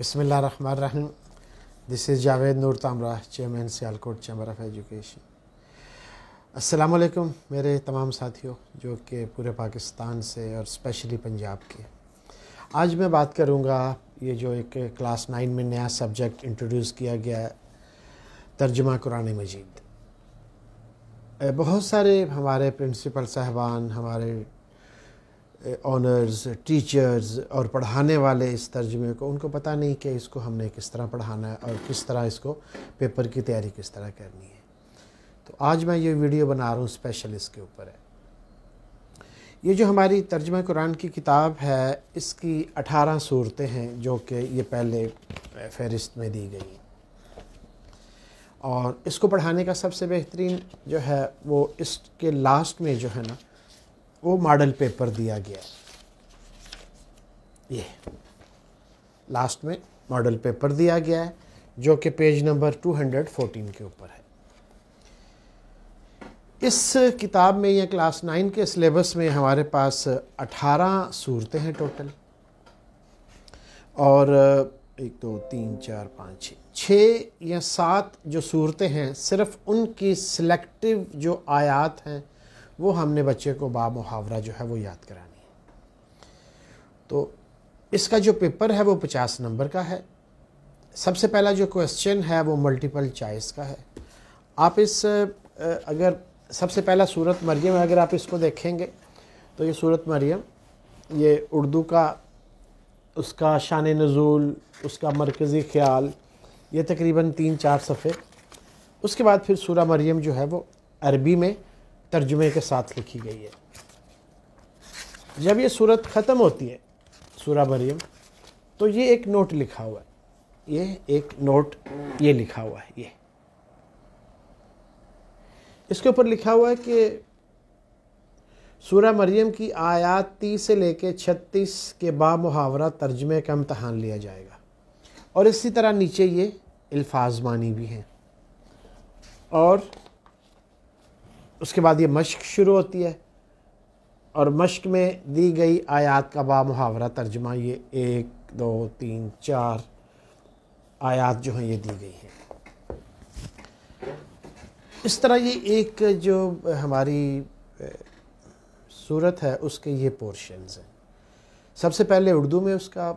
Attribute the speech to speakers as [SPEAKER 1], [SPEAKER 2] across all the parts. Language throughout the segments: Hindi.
[SPEAKER 1] this is Javed Noor Noor chairman Sialkot chamber of education अस्सलाम वालेकुम मेरे तमाम साथियों जो कि पूरे पाकिस्तान से और स्पेशली पंजाब के आज मैं बात करूंगा ये जो एक क्लास नाइन में नया सब्जेक्ट इंट्रोड्यूस किया गया है तर्जमा कुरान मजीद बहुत सारे हमारे प्रिंसिपल साहबान हमारे ऑनर्स टीचर्स और पढ़ाने वाले इस तर्जमे को उनको पता नहीं कि इसको हमने किस तरह पढ़ाना है और किस तरह इसको पेपर की तैयारी किस तरह करनी है तो आज मैं ये वीडियो बना रहा हूँ स्पेशल इसके ऊपर है ये जो हमारी तर्जम कुरान की किताब है इसकी 18 सूरतें हैं जो कि ये पहले फहरिस्त में दी गई और इसको पढ़ाने का सबसे बेहतरीन जो है वो इसके लास्ट में जो है ना वो मॉडल पेपर दिया गया है ये लास्ट में मॉडल पेपर दिया गया है जो कि पेज नंबर 214 के ऊपर है इस किताब में या क्लास नाइन के सिलेबस में हमारे पास 18 सूरतें हैं टोटल और एक दो तीन चार पाँच छः या सात जो सूरतें हैं सिर्फ उनकी सिलेक्टिव जो आयात हैं वो हमने बच्चे को बा मुहावरा जो है वो याद करानी है तो इसका जो पेपर है वो पचास नंबर का है सबसे पहला जो क्वेश्चन है वो मल्टीपल चॉइस का है आप इस अगर सबसे पहला सूरत मरियम अगर आप इसको देखेंगे तो ये सूरत मरियम ये उर्दू का उसका शान नज़ूल उसका मरकज़ी ख्याल ये तकरीबन तीन चार सफ़े उसके बाद फिर सूरा मरियम जो है वो अरबी में तर्जुमे के साथ लिखी गई है जब ये सूरत ख़त्म होती है सूरा मरियम तो ये एक नोट लिखा हुआ है ये एक नोट ये लिखा हुआ है ये इसके ऊपर लिखा हुआ है कि सूरा मरियम की आयात तीस से लेके छत्तीस के बा मुहावरा तर्जमे का इम्तहान लिया जाएगा और इसी तरह नीचे ये अल्फाजमानी भी हैं और उसके बाद ये मश्क शुरू होती है और मश्क में दी गई आयात का बा मुहावरा तर्जमा ये एक दो तीन चार आयात जो हैं ये दी गई हैं इस तरह ये एक जो हमारी सूरत है उसके ये पोर्शंस हैं सबसे पहले उर्दू में उसका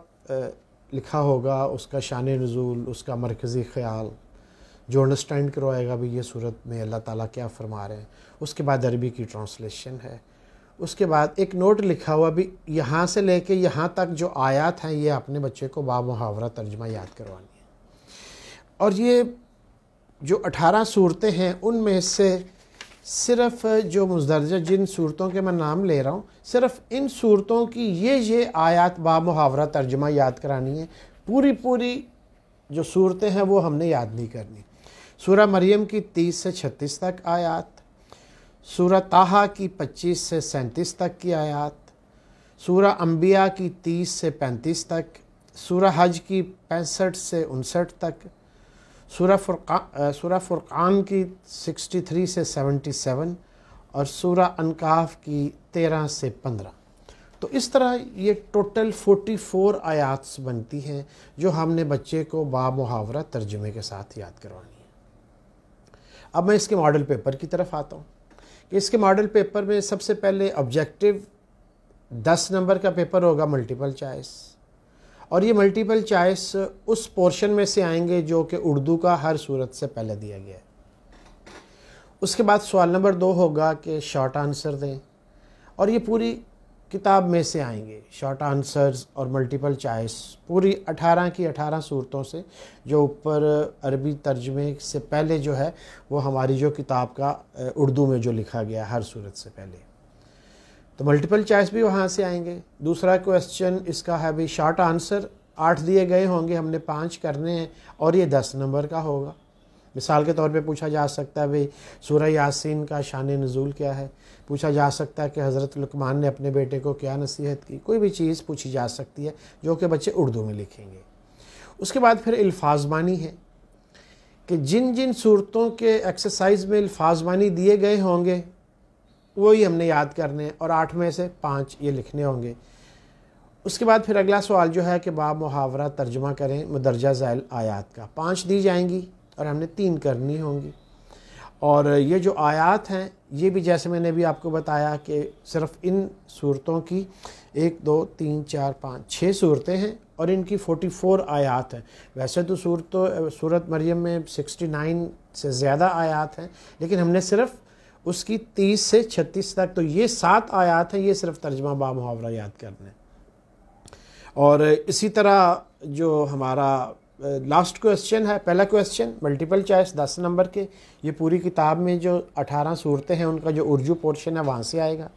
[SPEAKER 1] लिखा होगा उसका शान नज़ूल उसका मरकज़ी ख़्याल जो अंडरस्टैंड करवाएगा भी ये सूरत में अल्लाह ताला क्या फरमा रहे हैं उसके बाद अरबी की ट्रांसलेशन है उसके बाद एक नोट लिखा हुआ भी यहाँ से लेके यहाँ तक जो आयात हैं ये अपने बच्चे को बा मुहावरा तर्जमा याद करवानी है और ये जो अठारह सूरतें हैं उनमें से सिर्फ जो मुजदर्जा जिन सूरतों के मैं नाम ले रहा हूँ सिर्फ इन सूरतों की ये ये आयात बा मुहावरा तर्जमा याद करानी है पूरी पूरी जो सूरतें हैं वो हमने याद नहीं करनी सूरह मरियम की 30 से 36 तक आयात सूरह ताहा की 25 से सैंतीस तक की आयात सूरह अंबिया की 30 से 35 तक सूरह हज की पैंसठ से उनसठ तक सूरह फुरका सूरह फुरकान की 63 से 77 और सूरह अनकाफ की 13 से 15 तो इस तरह ये टोटल 44 आयात बनती हैं जो हमने बच्चे को बा मुहावरा तर्जुमे के साथ याद करवानी अब मैं इसके मॉडल पेपर की तरफ आता हूँ कि इसके मॉडल पेपर में सबसे पहले ऑब्जेक्टिव दस नंबर का पेपर होगा मल्टीपल चॉइस और ये मल्टीपल चॉइस उस पोर्शन में से आएंगे जो कि उर्दू का हर सूरत से पहले दिया गया है उसके बाद सवाल नंबर दो होगा कि शॉर्ट आंसर दें और ये पूरी किताब में से आएंगे शॉर्ट आंसर्स और मल्टीपल चॉइस पूरी 18 की 18 सूरतों से जो ऊपर अरबी तर्जमे से पहले जो है वो हमारी जो किताब का उर्दू में जो लिखा गया हर सूरत से पहले तो मल्टीपल चॉइस भी वहाँ से आएंगे दूसरा क्वेश्चन इसका है भाई शॉर्ट आंसर आठ दिए गए होंगे हमने पाँच करने हैं और ये दस नंबर का होगा मिसाल के तौर पे पूछा जा सकता है भाई सूर्य यासीन का शान नजूल क्या है पूछा जा सकता है कि हज़रत लकमान ने अपने बेटे को क्या नसीहत की कोई भी चीज़ पूछी जा सकती है जो कि बच्चे उर्दू में लिखेंगे उसके बाद फिर अल्फाजबानी है कि जिन जिन सूरतों के एक्सरसाइज में अल्फाजबानी दिए गए होंगे वही हमने याद करने हैं और आठ में से पाँच ये लिखने होंगे उसके बाद फिर अगला सवाल जो है कि बाब मुहावरा तर्जमा करें मदरजा ज़ैल आयात का पाँच दी जाएंगी और हमने तीन करनी होंगी और ये जो आयात हैं ये भी जैसे मैंने भी आपको बताया कि सिर्फ इन सूरतों की एक दो तीन चार पाँच छः सूरतें हैं और इनकी 44 आयात हैं वैसे तो सूरत तो सूरत मरियम में 69 से ज़्यादा आयात हैं लेकिन हमने सिर्फ उसकी 30 से 36 तक तो ये सात आयात हैं ये सिर्फ तर्जमा बा मुहावरा याद करने और इसी तरह जो हमारा लास्ट क्वेश्चन है पहला क्वेश्चन मल्टीपल चॉइस दस नंबर के ये पूरी किताब में जो अठारह सूरतें हैं उनका जो उर्दू पोर्शन है वहाँ से आएगा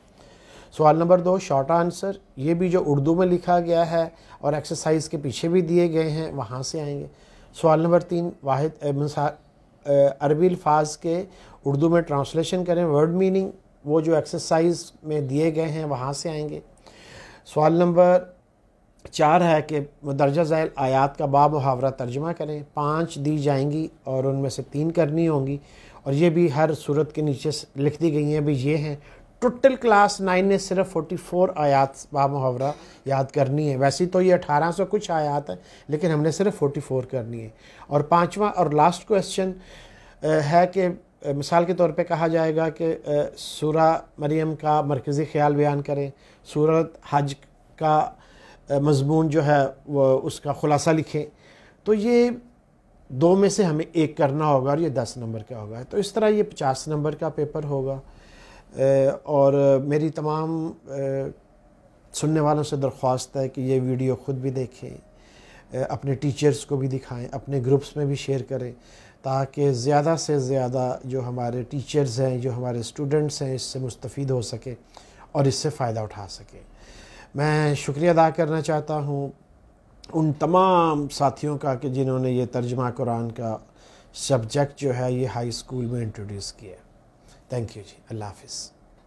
[SPEAKER 1] सवाल नंबर दो शॉर्ट आंसर ये भी जो उर्दू में लिखा गया है और एक्सरसाइज के पीछे भी दिए गए हैं वहाँ से आएंगे सवाल नंबर तीन वाहिद अरबी अल्फाज के उर्दू में ट्रांसलेशन करें वर्ड मीनिंग वो जो एक्सरसाइज में दिए गए हैं वहाँ से आएंगे सवाल नंबर चार है कि दर्जा झैल आयात का बाब मुहावरा तर्जमा करें पाँच दी जाएंगी और उनमें से तीन करनी होंगी और ये भी हर सूरत के नीचे लिख दी गई हैं भी ये हैं टोटल क्लास नाइन ने सिर्फ फ़ोर आयात बा मुहावरा याद करनी है वैसे तो ये अठारह सौ कुछ आयात है लेकिन हमने सिर्फ फ़ोर करनी है और पाँचवा और लास्ट क्वेश्चन है कि मिसाल के तौर पे कहा जाएगा कि सूरा मरियम का मरकज़ी ख्याल बयान करें सूरत हज का मजमून जो है वह उसका ख़ुलासा लिखें तो ये दो में से हमें एक करना होगा और ये दस नंबर का होगा तो इस तरह ये पचास नंबर का पेपर होगा और मेरी तमाम सुनने वालों से दरख्वास्त है कि ये वीडियो ख़ुद भी देखें अपने टीचर्स को भी दिखाएं अपने ग्रुप्स में भी शेयर करें ताकि ज़्यादा से ज़्यादा जो हमारे टीचर्स हैं जो हमारे स्टूडेंट्स हैं इससे मुस्तफ़ हो सकें और इससे फ़ायदा उठा सकें मैं शुक्रिया अदा करना चाहता हूँ उन तमाम साथियों का कि जिन्होंने ये तर्जमा कुरान का सब्जेक्ट जो है ये हाई स्कूल में इंट्रोड्यूस किया थैंक यू जी अल्लाह हाफिज़